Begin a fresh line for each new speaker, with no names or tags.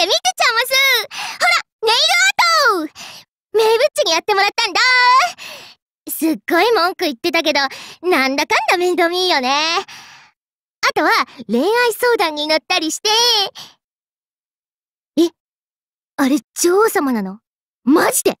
て見てちゃますほらネイルアート名物にやってもらったんだすっごい文句言ってたけど、なんだかんだ面倒見いいよね。あとは、恋愛相談に乗ったりして。えあれ、女王様なのマジで